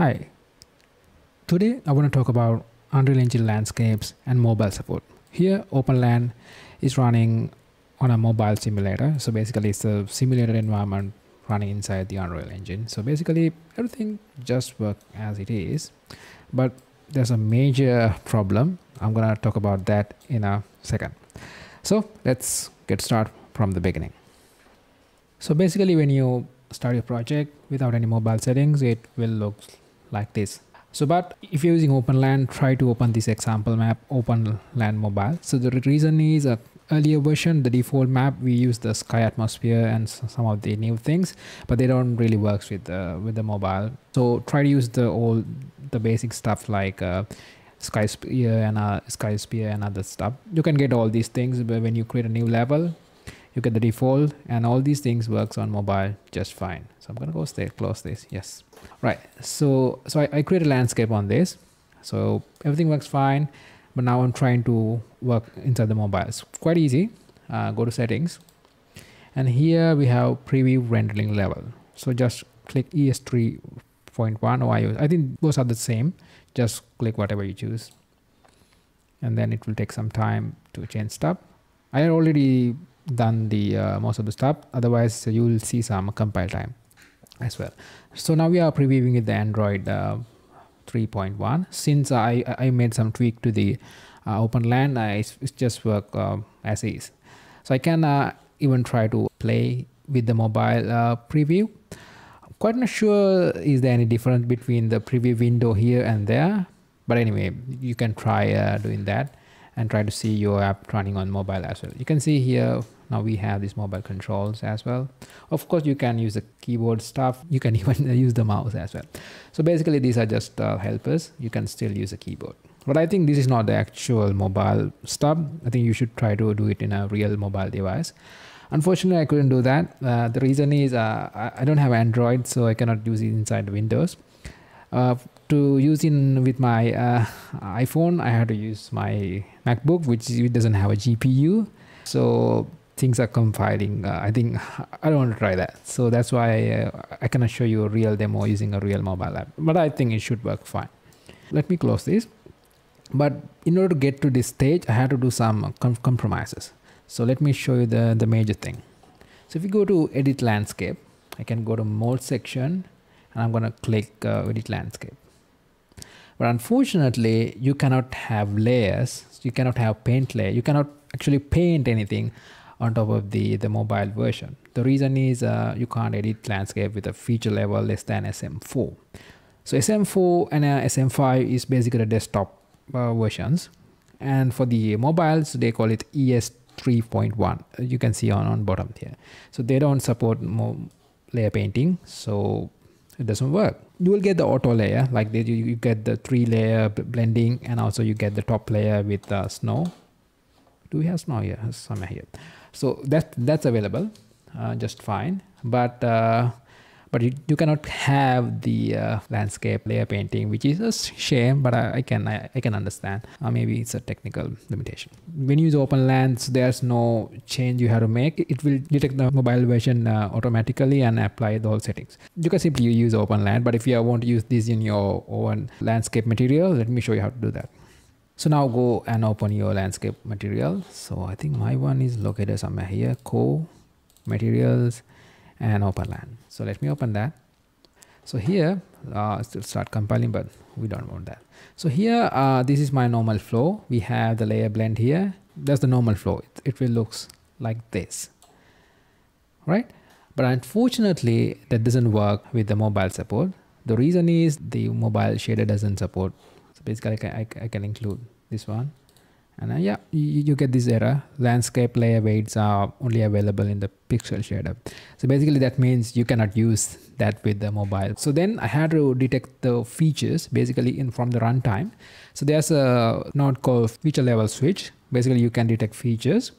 Hi, today I want to talk about Unreal Engine landscapes and mobile support. Here OpenLand is running on a mobile simulator. So basically it's a simulated environment running inside the Unreal Engine. So basically everything just works as it is, but there's a major problem. I'm gonna talk about that in a second. So let's get started from the beginning. So basically when you start your project without any mobile settings, it will look like this so but if you're using OpenLand, try to open this example map, OpenLand mobile. So the reason is a earlier version, the default map, we use the sky atmosphere and some of the new things, but they don't really works with the, with the mobile. So try to use the old, the basic stuff like uh, sky sphere and uh, sky sphere and other stuff. You can get all these things when you create a new level you get the default and all these things works on mobile just fine so i'm gonna go stay close this yes right so so I, I create a landscape on this so everything works fine but now i'm trying to work inside the mobile it's quite easy uh, go to settings and here we have preview rendering level so just click es3.1 or use. i think those are the same just click whatever you choose and then it will take some time to change stuff i already done the uh, most of the stuff otherwise uh, you will see some compile time as well so now we are previewing it the android uh, 3.1 since i i made some tweak to the uh, openlan it it's, just work uh, as is so i can uh, even try to play with the mobile preview quite not sure is there any difference between the preview window here and there but anyway you can try doing that and try to see your app running on mobile as well. You can see here now we have these mobile controls as well. Of course, you can use the keyboard stuff. You can even use the mouse as well. So basically, these are just uh, helpers. You can still use a keyboard. But I think this is not the actual mobile stuff. I think you should try to do it in a real mobile device. Unfortunately, I couldn't do that. Uh, the reason is uh, I don't have Android, so I cannot use it inside Windows. Uh, to use in with my uh, iphone i had to use my macbook which doesn't have a gpu so things are compiling uh, i think i don't want to try that so that's why uh, i cannot show you a real demo using a real mobile app but i think it should work fine let me close this but in order to get to this stage i had to do some com compromises so let me show you the the major thing so if you go to edit landscape i can go to mode section and i'm going to click uh, edit landscape but unfortunately, you cannot have layers. You cannot have paint layer. You cannot actually paint anything on top of the, the mobile version. The reason is uh, you can't edit landscape with a feature level less than SM4. So SM4 and uh, SM5 is basically the desktop uh, versions. And for the mobiles, they call it ES3.1. You can see on, on bottom here. So they don't support layer painting. So it doesn't work. You will get the auto layer like this. You, you get the three layer blending and also you get the top layer with the uh, snow. Do we have snow here? Somewhere here. So that that's available uh, just fine. But uh, but you, you cannot have the uh, landscape layer painting which is a shame but i, I can I, I, can understand uh, maybe it's a technical limitation when you use open lands there's no change you have to make it will detect the mobile version uh, automatically and apply the whole settings you can simply use open land but if you want to use this in your own landscape material let me show you how to do that so now go and open your landscape material so i think my one is located somewhere here co materials and OpenLAN. So let me open that. So here, uh, still start compiling, but we don't want that. So here, uh, this is my normal flow. We have the layer blend here. That's the normal flow. It, it will looks like this, right? But unfortunately, that doesn't work with the mobile support. The reason is the mobile shader doesn't support. So basically, I can, I, I can include this one and uh, yeah you, you, get this error landscape layer weights are only available in the pixel shader so basically that means you cannot use that with the mobile so then i had to detect the features basically in from the runtime so there's a node called feature level switch basically you can detect features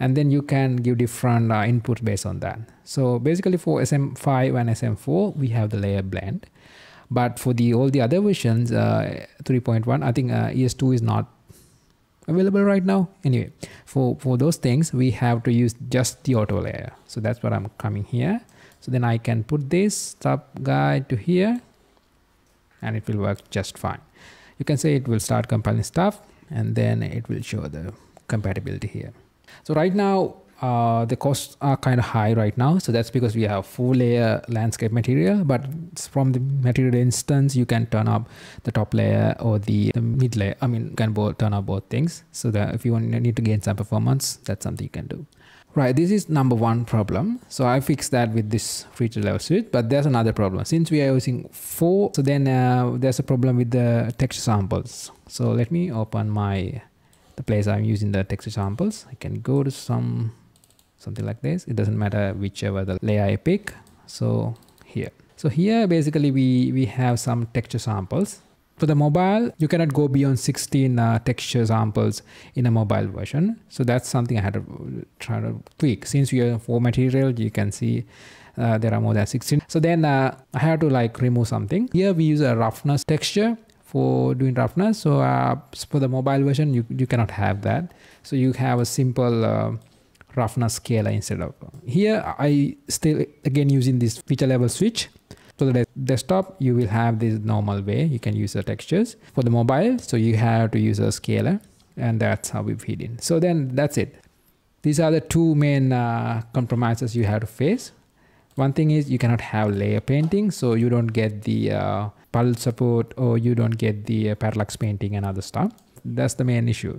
and then you can give different uh, inputs based on that so basically for sm5 and sm4 we have the layer blend but for the all the other versions uh, 3.1 i think uh, es2 is not available right now anyway for for those things we have to use just the auto layer so that's what i'm coming here so then i can put this sub guide to here and it will work just fine you can say it will start compiling stuff and then it will show the compatibility here so right now uh, the costs are kind of high right now. So that's because we have four layer landscape material, but from the material instance, you can turn up the top layer or the, the mid layer. I mean, you can both turn up both things. So that if you want, need to gain some performance, that's something you can do. Right, this is number one problem. So I fixed that with this feature level switch, but there's another problem. Since we are using four, so then uh, there's a problem with the texture samples. So let me open my, the place I'm using the texture samples. I can go to some something like this it doesn't matter whichever the layer I pick so here so here basically we we have some texture samples for the mobile you cannot go beyond 16 uh, texture samples in a mobile version so that's something I had to try to tweak since we are for material you can see uh, there are more than 16 so then uh, I had to like remove something here we use a roughness texture for doing roughness so uh, for the mobile version you, you cannot have that so you have a simple uh, roughness scalar instead of here I still again using this feature level switch so the desktop you will have this normal way you can use the textures for the mobile so you have to use a scalar and that's how we feed in so then that's it these are the two main uh, compromises you have to face one thing is you cannot have layer painting so you don't get the uh, pulse support or you don't get the uh, parallax painting and other stuff that's the main issue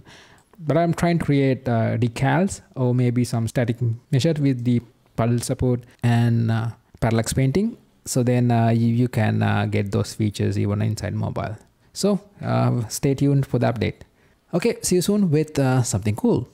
but I'm trying to create uh, decals or maybe some static measure with the puddle support and uh, parallax painting. So then uh, you, you, can uh, get those features even inside mobile. So uh, stay tuned for the update. Okay, see you soon with something cool.